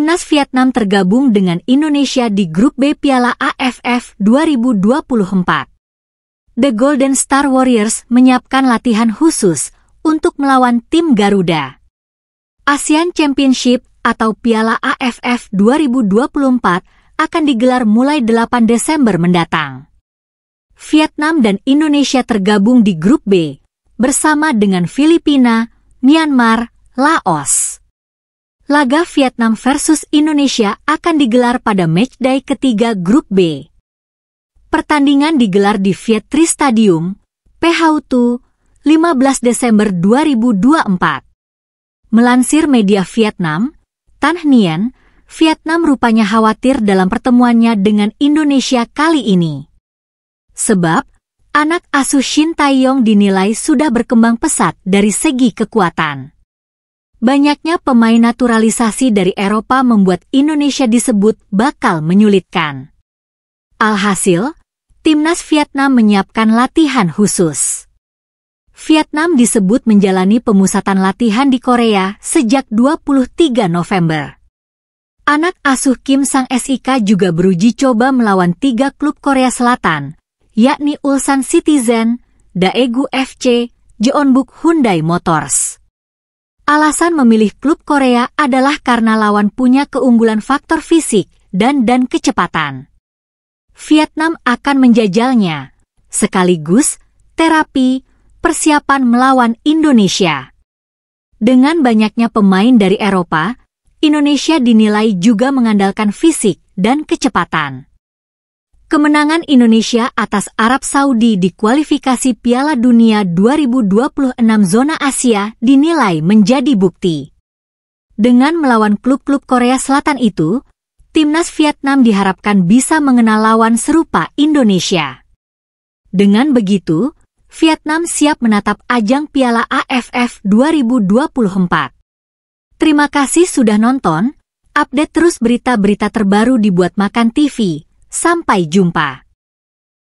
Timnas Vietnam tergabung dengan Indonesia di Grup B Piala AFF 2024. The Golden Star Warriors menyiapkan latihan khusus untuk melawan tim Garuda. ASEAN Championship atau Piala AFF 2024 akan digelar mulai 8 Desember mendatang. Vietnam dan Indonesia tergabung di Grup B bersama dengan Filipina, Myanmar, Laos laga Vietnam versus Indonesia akan digelar pada matchday ketiga Grup B. Pertandingan digelar di Vietri Stadium, PHU2, 15 Desember 2024. Melansir media Vietnam, Tan Nien, Vietnam rupanya khawatir dalam pertemuannya dengan Indonesia kali ini. Sebab, anak asuh Shin Taeyong dinilai sudah berkembang pesat dari segi kekuatan. Banyaknya pemain naturalisasi dari Eropa membuat Indonesia disebut bakal menyulitkan. Alhasil, timnas Vietnam menyiapkan latihan khusus. Vietnam disebut menjalani pemusatan latihan di Korea sejak 23 November. Anak asuh Kim Sang SIK juga beruji coba melawan tiga klub Korea Selatan, yakni Ulsan Citizen, Daegu FC, Jeonbuk Hyundai Motors. Alasan memilih klub Korea adalah karena lawan punya keunggulan faktor fisik dan dan kecepatan. Vietnam akan menjajalnya, sekaligus terapi persiapan melawan Indonesia. Dengan banyaknya pemain dari Eropa, Indonesia dinilai juga mengandalkan fisik dan kecepatan. Kemenangan Indonesia atas Arab Saudi di kualifikasi Piala Dunia 2026 zona Asia dinilai menjadi bukti. Dengan melawan klub-klub Korea Selatan itu, timnas Vietnam diharapkan bisa mengenal lawan serupa Indonesia. Dengan begitu, Vietnam siap menatap ajang Piala AFF 2024. Terima kasih sudah nonton. Update terus berita-berita terbaru dibuat Makan TV Sampai jumpa.